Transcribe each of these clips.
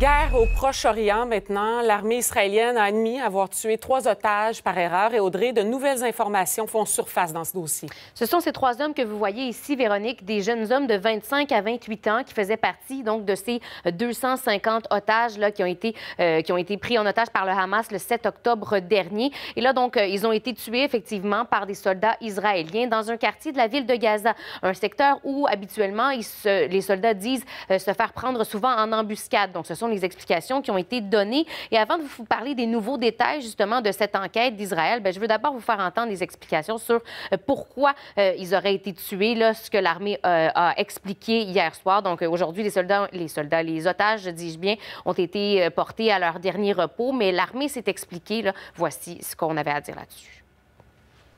Guerre au Proche-Orient maintenant. L'armée israélienne a admis avoir tué trois otages par erreur. Et Audrey, de nouvelles informations font surface dans ce dossier. Ce sont ces trois hommes que vous voyez ici, Véronique, des jeunes hommes de 25 à 28 ans qui faisaient partie donc de ces 250 euh, otages là, qui, ont été, euh, qui ont été pris en otage par le Hamas le 7 octobre dernier. Et là, donc, euh, ils ont été tués effectivement par des soldats israéliens dans un quartier de la ville de Gaza, un secteur où habituellement les soldats disent se faire prendre souvent en embuscade. Donc, ce sont les explications qui ont été données. Et avant de vous parler des nouveaux détails justement de cette enquête d'Israël, ben, je veux d'abord vous faire entendre des explications sur euh, pourquoi euh, ils auraient été tués, là, ce que l'armée euh, a expliqué hier soir. Donc aujourd'hui, les soldats, les soldats, les otages, dis-je bien, ont été portés à leur dernier repos, mais l'armée s'est expliquée. Là. Voici ce qu'on avait à dire là-dessus.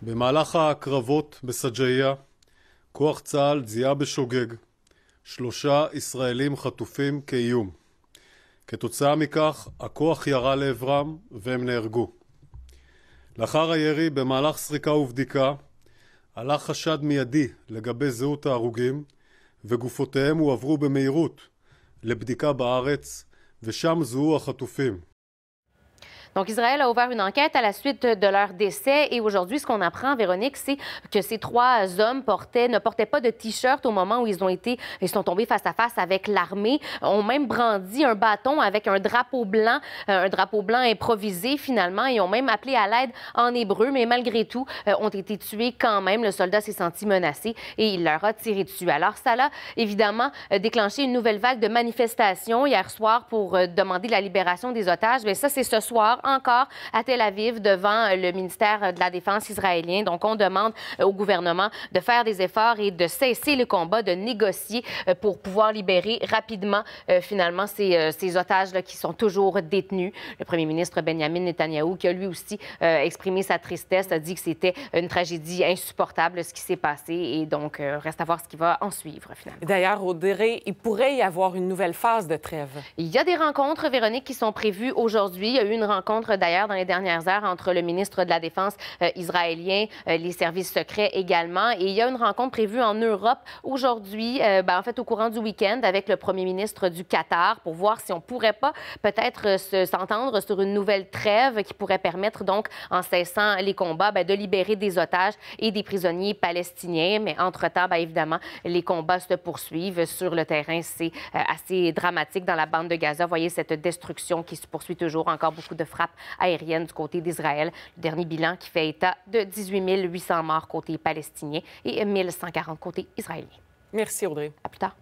במהלך הקרבות כתוצאה מכך הכוח ירה לעברם והם נהרגו. לאחר הירי, במהלך סריקה ובדיקה, עלה חשד מיידי לגבי זהות ההרוגים וגופותיהם הועברו במהירות לבדיקה בארץ ושם זוהו החטופים. Donc, Israël a ouvert une enquête à la suite de leur décès et aujourd'hui, ce qu'on apprend, Véronique, c'est que ces trois hommes portaient, ne portaient pas de t-shirt au moment où ils ont été, ils sont tombés face à face avec l'armée, ont même brandi un bâton avec un drapeau blanc, euh, un drapeau blanc improvisé finalement, et ont même appelé à l'aide en hébreu, mais malgré tout, euh, ont été tués quand même. Le soldat s'est senti menacé et il leur a tiré dessus. Alors, ça l'a évidemment euh, déclenché une nouvelle vague de manifestations hier soir pour demander la libération des otages. Mais ça, c'est ce soir encore à Tel Aviv devant euh, le ministère de la Défense israélien. Donc, on demande euh, au gouvernement de faire des efforts et de cesser le combat, de négocier euh, pour pouvoir libérer rapidement, finalement, ces, ces otages là, qui sont toujours détenus. Le premier ministre Benjamin Netanyahou, qui a lui aussi exprimé sa tristesse, a dit que c'était une tragédie insupportable ce qui s'est passé. Et donc, reste à voir ce qui va en suivre, finalement. D'ailleurs, Audrey, il pourrait y avoir une nouvelle phase de trêve. Il y a des rencontres, Véronique, qui sont prévues aujourd'hui. Il y a eu une rencontre d'ailleurs dans les dernières heures entre le ministre de la Défense euh, israélien, euh, les services secrets également. Et il y a une rencontre prévue en Europe aujourd'hui, euh, ben, en fait au courant du week-end, avec le premier ministre du Qatar pour voir si on pourrait pas peut-être s'entendre sur une nouvelle trêve qui pourrait permettre donc, en cessant les combats, ben, de libérer des otages et des prisonniers palestiniens. Mais entre-temps, ben, évidemment, les combats se poursuivent sur le terrain. C'est assez dramatique dans la bande de Gaza. Voyez cette destruction qui se poursuit toujours, encore beaucoup de aérienne du côté d'Israël. Le dernier bilan qui fait état de 18 800 morts côté palestinien et 1140 côté israélien. Merci Audrey. À plus tard.